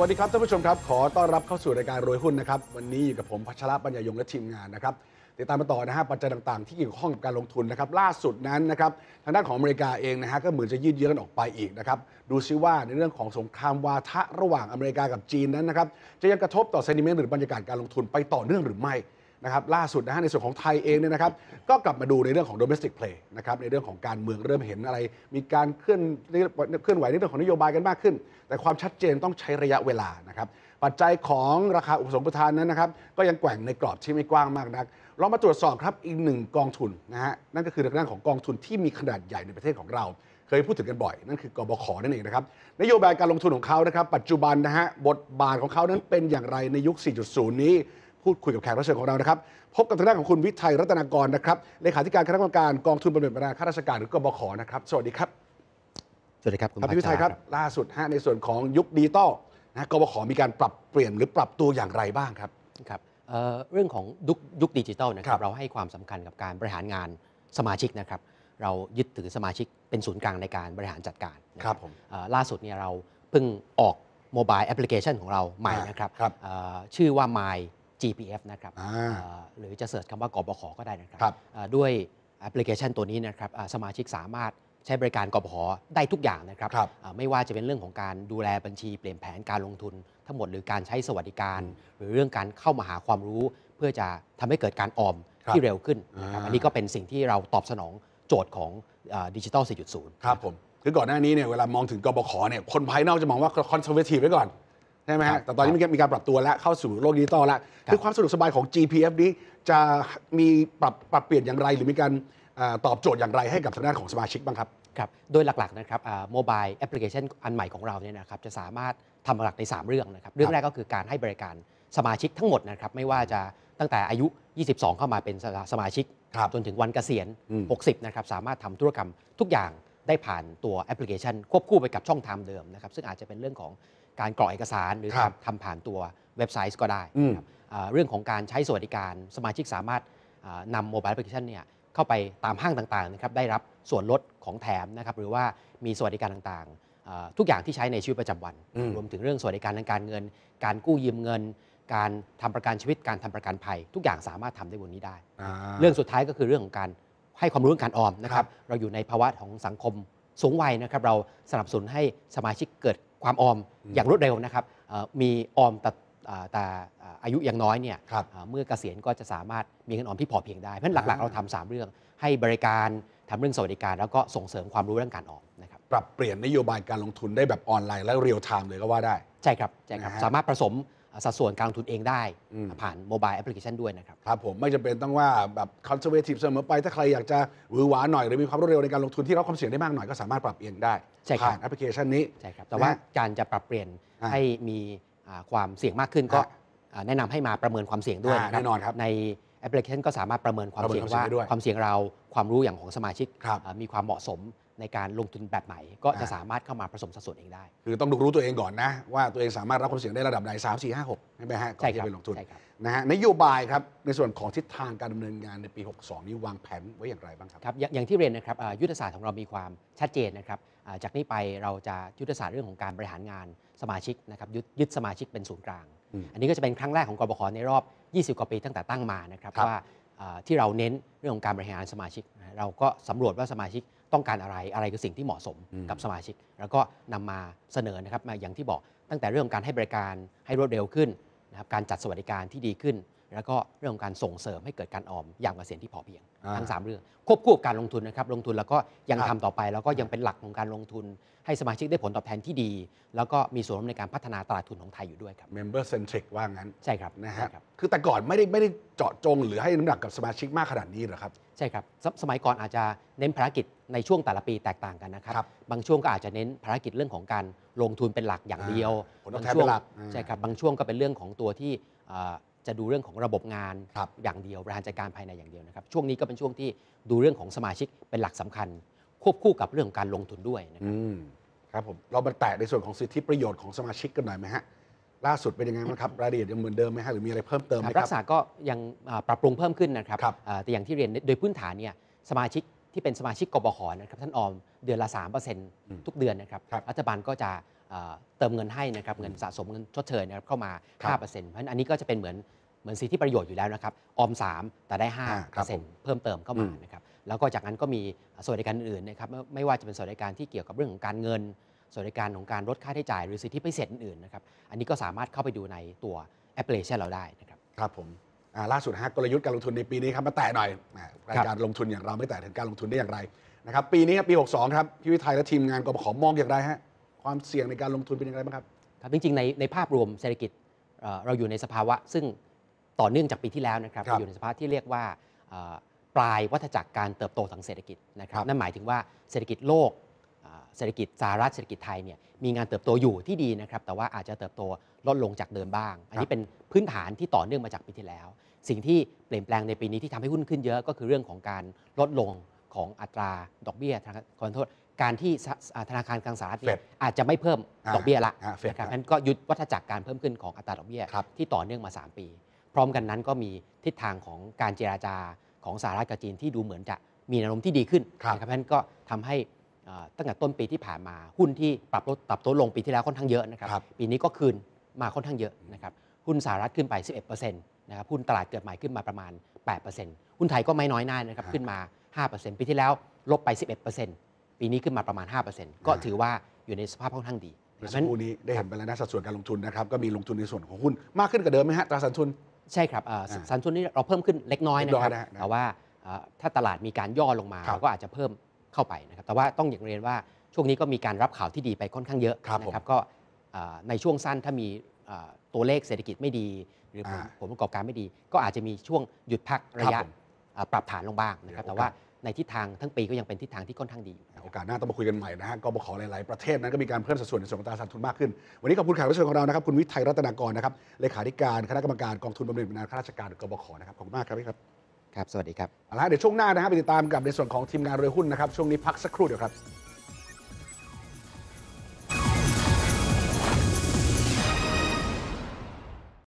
วัสดีครับท่านผู้ชมครับขอต้อนรับเข้าสู่รายการรวยหุ้นนะครับวันนี้อยู่กับผมพัชระปัญญายงและทีมงานนะครับติดตามมาต่อนะฮะปัจจัยต่างๆที่เกี่ยวข้องกับการลงทุนนะครับล่าสุดนั้นนะครับทางด้านของอเมริกาเองนะฮะก็เหมือนจะยืดเยื้อกันออกไปอีกนะครับดูซิว่าในเรื่องของสงครามวาทะระหว่างอเมริกากับจีนนั้นนะครับจะยังกระทบต่อเซนิเมนต์หรือบรรยากาศการลงทุน ไปต่อเนื่องหรือไม่นะครับล่าสุดนะฮะในส่วนของไทยเองเนี่ยนะครับก็กลับมาดูในเรื่องของ domestic play นะครับในเรื่องของการเมืองเริ่มเห็นอะไร มีการเคลื่อนเคลื่อนไหวในเรื่องของนโยบายกันมากขึ้น แต่ความชัดเจนต้องใช้ระยะเวลานะครับปัจจัยของราคาอุปสงค์ประธานนั้นนะครับ ก็ยังแกว่งในกรอบที่ไม่กว้างมากนักลองมาตรวจสอบครับอีกหนึ่งกองทุนนะฮะนั่นก็คือเรื่องของกองทุนที่มีขนาดใหญ่ในประเทศของเรา เคยพูดถึงกันบ่อยนั่นคือกบขนั่นเองนะครับนโยบายการลงทุนของเขานะครับ ปัจจุบันนะฮะบทบาทของเขานั้นเป็นอย่างไรในยุค 4.0 นี้พูดคุยกับแขกรับเชิญของเรานะครับ พบกับทางด้านของคุณวิชัยรัตนากรนะครับเลขาธิการคณะกรรมการกองทุนบำเหน็จบำนาญข้าราชการหรือกบขนะครับ สวัสดีครับ สวัสดีครับ คุณพีวิชัยครับ ล่าสุดฮะในส่วนของยุคดิจิตอลนะกบขมีการปรับเปลี่ยนหรือปรับตัวอย่างไรบ้างครับ ครับเรื่องของยุคดิจิตอลนะครับ เราให้ความสำคัญกับการบริหารงานสมาชิกนะครับ เรายึดถือสมาชิกเป็นศูนย์กลางในการบริหารจัดการครับผมล่าสุดเนี่ยเราเพิ่งออกโมบายแอปพลิเคชันของเราใหม่นะครับบชื่อว่า My GPF นะครับหรือจะเสิร์ชคำว่ากบขก็ได้นะครับด้วยแอปพลิเคชันตัวนี้นะครับสมาชิกสามารถใช้บริการกบขได้ทุกอย่างนะครับรบไม่ว่าจะเป็นเรื่องของการดูแลบัญชีเปลี่ยนแผนการลงทุน ทั้งหมดหรือการใช้สวัสดิการหรือเรื่องการเข้ามาหาความรู้ เพื่อจะทำให้เกิดการออมที่เร็วขึ้นนะครับอันนี้ก็เป็นสิ่งที่เราตอบสนองโจทย์ของดิจิทัล4.0ครับผมคือก่อนหน้านี้เนี่ยเวลามองถึงกบขเนี่ยคนภายนอกจะมองว่าคอนเซอร์เวทีฟไว้ก่อนใช่ไหมฮะแต่ตอนนี้มีการปรับตัวแล้วเข้าสู่โลกดิจิตอลแล้ว คือความสะดวกสบายของ GPF นี้จะมีปรับปรับเปลี่ยนอย่างไร หรือมีการตอบโจทย์อย่างไรให้กับทางด้านของสมาชิกบ้างครับ ครับ โดยหลัก ๆนะครับโมบายแอปพลิเคชันอันใหม่ของเราเนี่ยนะครับ จะสามารถทำหลักใน 3 เรื่องนะครับ เรื่องแรกก็คือการให้บริการสมาชิกทั้งหมดนะครับ ไม่ว่าจะตั้งแต่อายุ 22 เข้ามาเป็นสมาชิกจนถึงวันเกษียณ 60นะครับ สามารถทำธุรกรรมทุกอย่างได้ผ่านตัวแอปพลิเคชัน ควบคู่ไปกับช่องทางเดิมนะครับ ซึ่งอาจจะเป็นเรื่องของการกรอกเอกสารหรือครทำผ่านตัวเว็บไซต์ก็ได้ เรื่องของการใช้สวัสดิการสมาชิกสามารถนำโมบายแอปพลิเคชันเนี่ยเข้าไปตามห้างต่างๆนะครับได้รับส่วนลดของแถมนะครับหรือว่ามีสวัสดิการต่างๆทุกอย่างที่ใช้ในชีวิตประจำวัน รวมถึงเรื่องสวัสดิการทางการเงิน การกู้ยืมเงิน การทำประกันชีวิตการทำประกันภัย ทุกอย่างสามารถทำได้บนนี้ได้ เรื่องสุดท้ายก็คือเรื่องของการให้ความรู้เรื่องการออมนะครัรบเราอยู่ในภาวะของสังคมสูงวัยนะครับเราสนับสนุนให้สมาชิกเกิดความออมอย่างรวดเร็วนะครับมีออมแต่แต่อายุยังน้อยเนี่ยเมื่อเกษียณก็จะสามารถมีเงินออมที่พอเพียงได้เพราะหลักๆเราทำ3เรื่อง ให้บริการทำเรื่องสวัสดิการแล้วก็ส่งเสริมความรู้เรื่องการออมนะครับปรับเปลี่ยนนโยบายการลงทุนได้แบบออนไลน์และเรียลไทม์เลยก็ว่าได้ ใช่ครับใช่ครับ สามารถผสมสัดส่วนการลงทุนเองได้ผ่านโมบายแอปพลิเคชันด้วยนะครับ ครับผมไม่จำเป็นต้องว่าแบบคอนเซอร์เวทีฟเสมอไปถ้าใครอยากจะหวือหวาหน่อยหรือมีความรวดเร็วในการลงทุนที่รับความเสี่ยงได้มากหน่อยก็สามารถปรับเอียงได้ใช่ครับแอปพลิเคชันนี้ใช่ครับแต่ว่าการจะปรับเปลี่ยนให้มีความเสี่ยงมากขึ้น ก็แนะนำให้มาประเมินความเสี่ยงด้วยแน่นอนครับในแอปพลิเคชันก็สามารถประเมินความเสี่ยงว่าความเสี่ยงเราความรู้อย่างของสมาชิกมีความเหมาะสมในการลงทุนแบบไหนก็จะสามารถเข้ามาผสมสัดส่วนเองได้ คือต้องรู้ตัวเองก่อนนะ ว่าตัวเองสามารถรับความเสี่ยงได้ระดับใหน3 4 5 6ใช่ไหมฮะก่อนที่จะไปลงทุนนะฮะนโยบายครับ ในส่วนของทิศทางการดำเนินงานในปี62 นี้วางแผนไว้อย่างไรบ้างครับครับอย่างที่เรียนนะครับยุทธศาสตร์ของเรามีความชัดเจนนะครับจากนี้ไปเราจะยุทธศาสตร์เรื่องของการบริหารงานสมาชิกนะครับยึดสมาชิกเป็นศูนย์กลาง อันนี้ก็จะเป็นครั้งแรกของกบขในรอบ 20 กว่าปีตั้งแต่ตั้งมานะครับว่าที่เราเน้นเรื่องของการบริหารสมาชิกเราก็สำรวจว่าสมาชิกต้องการอะไร อะไรคือสิ่งที่เหมาะสมกับสมาชิก แล้วก็นำมาเสนอนะครับ มาอย่างที่บอก ตั้งแต่เรื่องการให้บริการให้รวดเร็วขึ้นนะครับการจัดสวัสดิการที่ดีขึ้นแล้วก็เรื่องของการส่งเสริมให้เกิดการออม อย่างเกษียณที่พอเพียง ทั้ง 3 เรื่อง ควบคู่กับการลงทุนนะครับ ลงทุนแล้วก็ยังทำต่อไป แล้วก็ยังเป็นหลักของการลงทุนให้สมาชิกได้ผลตอบแทนที่ดี แล้วก็มีส่วนร่วมในการพัฒนาตลาดทุนของไทยอยู่ด้วยครับ member centric ว่างั้น ใช่ครับนะฮะคือแต่ก่อนไม่ได้ไม่ได้เจาะจงหรือให้น้ำหนักกับสมาชิกมากขนาดนี้หรอครับใช่ครับสมัยก่อนอาจจะเน้นภารกิจในช่วงแต่ละปีแตกต่างกันนะครับ บางช่วงก็อาจจะเน้นภารกิจเรื่องของการลงทุนเป็นหลักอย่างเดียวบางช่วงใช่ครับบางช่วงก็เป็นเรื่องของตัวที่จะดูเรื่องของระบบงานอย่างเดียวบริหารจัดการภายในอย่างเดียวนะครับ ช่วงนี้ก็เป็นช่วงที่ดูเรื่องของสมาชิกเป็นหลักสำคัญ ควบคู่กับเรื่องการลงทุนด้วยนะครับครับผมเรามาแตะในส่วนของสิทธิประโยชน์ของสมาชิกกันหน่อยไหมฮะล่าสุดเป็นยังไงบ้างครับรายละเอียดยังเหมือนเดิมไหมฮะหรือมีอะไรเพิ่มเติมไหมครับรักษาก็ยังปรับปรุงเพิ่มขึ้นนะครับแต่อย่างที่เรียนโดยพื้นฐานเนี่ยสมาชิกที่เป็นสมาชิกกบขนะครับ ท่านออมเดือนละ 3%ทุกเดือนนะครับรัฐบาลก็จะเติมเงินให้นะครับเงินสะสมเงินชดเชยนะครับเข้ามา 5%เพราะฉะนั้นอันนี้ก็จะเป็นเหมือนเหมือนสิทธิประโยชน์อยู่แล้วนะครับ ออม 3 แต่ได้ 5%เพิ่มเติมเข้ามานะครับ แล้วก็จากนั้นก็มีสวัสดิการอื่นนะครับไม่ว่าจะเป็นสวัสดิการที่เกี่ยวกับเรื่องของการเงินสวัสดิการของการลดค่าใช้จ่าย หรือสิทธิพิเศษอื่นๆนะครับ อันนี้ก็สามารถเข้าไปดูในตัวแอปพลิเคชันเราได้นะครับ ครับผมล่าสุดฮะกลยุทธ์การลงทุนในปีนี้ครับมาแตะหน่อยรายการลงทุนอย่างเราไม่แตะถึงการลงทุนได้อย่างไรนะครับปีนี้ครับปี62ครับพี่วิทยและทีมงานกบขอมองอย่างไรฮะความเสี่ยงในการลงทุนเป็นอย่างไรบ้างครับครับจริงๆในในภาพรวมเศรษฐกิจเราอยู่ในสภาวะ ซึ่งต่อเนื่องจากปีที่แล้วนะครับรบอยู่ในสภาวะที่เรียกว่าปลายวัฏจักรการเติบโตทางเศรษฐกิจนะครับ นั่นหมายถึงว่าเศรษฐกิจโลกเศรษฐกิจสหรัฐเศรษฐกิจไทยเนี่ยมีงานเติบโตอยู่ที่ดีนะครับแต่ว่าอาจจะเติบโตลดลงจากเดิมบ้าง อันนี้เป็นพื้นฐานที่ต่อเนื่องมาจากปีที่แล้ว สิ่งที่เปลี่ยนแปลงในปีนี้ที่ทำให้หุ้นขึ้นเยอะก็คือเรื่องของการลดลงของอัตราดอกเบี้ยขอโทษ การที่ธนาคารกลางสหรัฐเนี่ยอาจจะไม่เพิ่มดอกเบี้ยละนะครับนั้นก็ยุดวัฏจักรการเพิ่มขึ้นของอัตราดอกเบี้ยที่ต่อเนื่องมา 3 ปี พร้อมกันนั้นก็มีทิศทางของการเจราจาของสหรัฐกับจีนที่ดูเหมือนจะมีแนวโน้มที่ดีขึ้นนะครับนั้นก็ทำให้ตั้งแต่ต้นปีที่ผ่านมาหุ้นที่ปรับลดปรับตัวลงปีที่แล้วค่อนข้างเยอะนะครับปีนี้ก็คืนมาค่อนข้างเยอะนะครับหุ้นสหรัฐขึ้นไป11%นะครับหุ้นตลาดเกิดใหม่ขึ้นมาประมาณ8%หุ้นไทยก็ไม่น้อยหน้านะครับขึ้นมา5%ปีที่แล้วลบไป 11%ปีนี้ขึ้นมาประมาณ 5%ก็ถือว่าอยู่ในสภาพค่อนข้างดีเมื่อสักครู่นี้ได้เห็นไปแล้วนะสัดส่วนการลงทุนนะครับก็มีลงทุนในส่วนของหุ้นมากขึ้นกว่าเดิมไหมฮะตราสารทุนใช่ครับสัรทุนนี่เราเพิ่มขึ้นเล็กน้อยนะครับ แต่ว่าถ้าตลาดมีการย่อลงมาเราก็อาจจะเพิ่มเข้าไปนะครับ แต่ว่าต้องอย่างเรียนว่าช่วงนี้ก็มีการรับข่าวที่ดีไปค่อนข้างเยอะนะครับก็ในช่วงสั้นถ้ามีตัวเลขเศรษฐกิจไม่ดีหรือผลประกอบการไม่ดี ก็อาจจะมีช่วงหยุดพักระยะปรับฐานลงบ้างนะครับ แต่ว่าในทิศทางทั้งปีก็ยังเป็นทิศทางที่ค่อนข้างดีโอกาสหน้าต้องมาคุยกันใหม่นะฮะกบข หลาย ๆ ประเทศนั้นก็มีการเพิ่มสัดส่วนในส่วนของตราสารทุนมากขึ้น วันนี้ขอบคุณแขกรับเชิญของเรา นะครับ คุณวิทัยรัตนากรนะครับ เลขาธิการคณะกรรมการกองทุนบำเหน็จบำนาญข้าราชการกบข นะครับ ขอบคุณมากครับพี่ครับครับ สวัสดีครับเอาละเดี๋ยวช่วงหน้านะครับไปติดตามกับในส่วนของทีมงานเรือหุ้นนะครับ ช่วงนี้พักสักครู่เดียวครับ